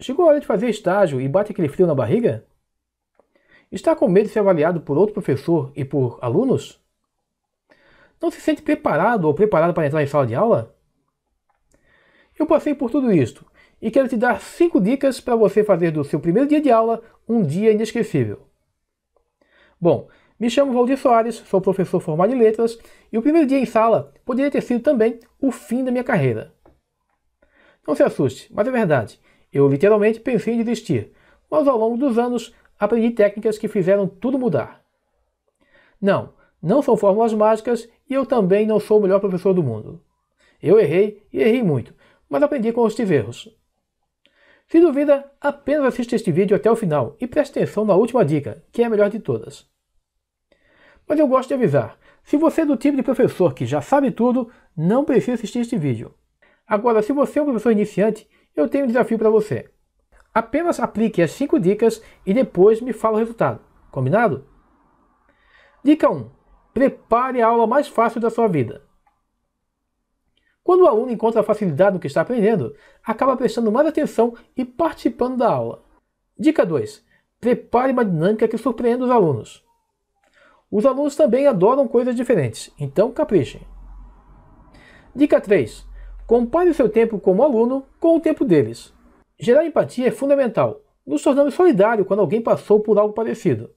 Chegou a hora de fazer estágio e bate aquele frio na barriga? Está com medo de ser avaliado por outro professor e por alunos? Não se sente preparado ou preparado para entrar em sala de aula? Eu passei por tudo isto e quero te dar 5 dicas para você fazer do seu primeiro dia de aula um dia inesquecível. Bom, me chamo Valdir Soares, sou professor formado em letras e o primeiro dia em sala poderia ter sido também o fim da minha carreira. Não se assuste, mas é verdade. Eu literalmente pensei em desistir, mas ao longo dos anos aprendi técnicas que fizeram tudo mudar. Não, não são fórmulas mágicas e eu também não sou o melhor professor do mundo. Eu errei e errei muito, mas aprendi com os erros. Se duvida, apenas assista este vídeo até o final e preste atenção na última dica, que é a melhor de todas. Mas eu gosto de avisar, se você é do tipo de professor que já sabe tudo, não precisa assistir este vídeo. Agora, se você é um professor iniciante eu tenho um desafio para você. Apenas aplique as 5 dicas e depois me fala o resultado. Combinado? Dica 1. Prepare a aula mais fácil da sua vida. Quando o aluno encontra facilidade no que está aprendendo, acaba prestando mais atenção e participando da aula. Dica 2. Prepare uma dinâmica que surpreenda os alunos. Os alunos também adoram coisas diferentes, então caprichem. Dica 3. Compare o seu tempo como aluno com o tempo deles. Gerar empatia é fundamental. Nos tornamos solidários quando alguém passou por algo parecido.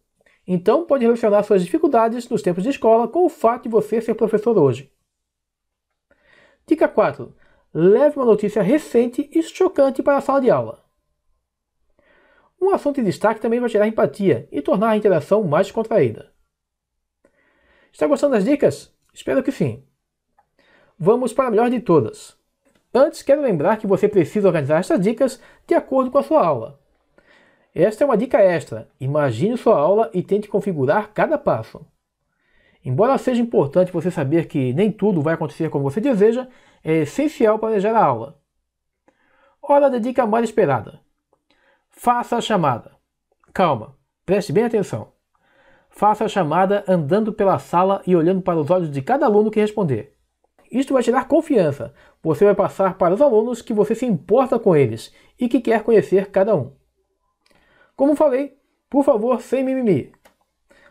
Então, pode relacionar suas dificuldades nos tempos de escola com o fato de você ser professor hoje. Dica 4. Leve uma notícia recente e chocante para a sala de aula. Um assunto em destaque também vai gerar empatia e tornar a interação mais contraída. Está gostando das dicas? Espero que sim. Vamos para a melhor de todas. Antes, quero lembrar que você precisa organizar estas dicas de acordo com a sua aula. Esta é uma dica extra. Imagine sua aula e tente configurar cada passo. Embora seja importante você saber que nem tudo vai acontecer como você deseja, é essencial planejar a aula. Hora da dica mais esperada. Faça a chamada. Calma, preste bem atenção. Faça a chamada andando pela sala e olhando para os olhos de cada aluno que responder. Isto vai te dar confiança. Você vai passar para os alunos que você se importa com eles e que quer conhecer cada um. Como falei, por favor, sem mimimi.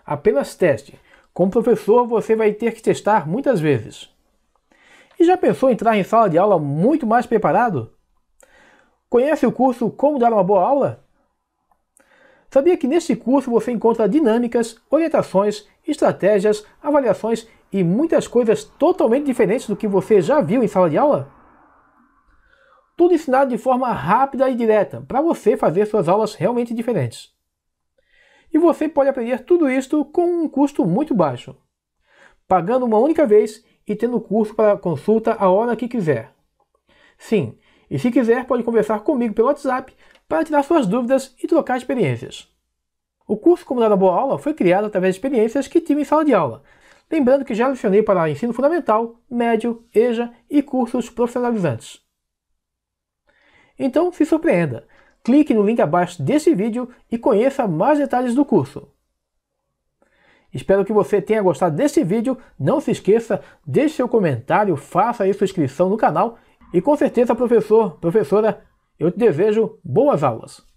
Apenas teste. Como professor, você vai ter que testar muitas vezes. E já pensou em entrar em sala de aula muito mais preparado? Conhece o curso Como Dar uma Boa Aula? Sabia que neste curso você encontra dinâmicas, orientações, estratégias, avaliações e muitas coisas totalmente diferentes do que você já viu em sala de aula? Tudo ensinado de forma rápida e direta, para você fazer suas aulas realmente diferentes. E você pode aprender tudo isto com um custo muito baixo, pagando uma única vez e tendo o curso para consulta a hora que quiser. Sim, e se quiser pode conversar comigo pelo WhatsApp para tirar suas dúvidas e trocar experiências. O curso Como Dar uma Boa Aula foi criado através de experiências que tive em sala de aula, Lembrando que já adicionei para ensino fundamental, médio, EJA e cursos profissionalizantes. Então se surpreenda! Clique no link abaixo deste vídeo e conheça mais detalhes do curso. Espero que você tenha gostado deste vídeo. Não se esqueça, deixe seu comentário, faça aí sua inscrição no canal e com certeza, professor, professora, eu te desejo boas aulas.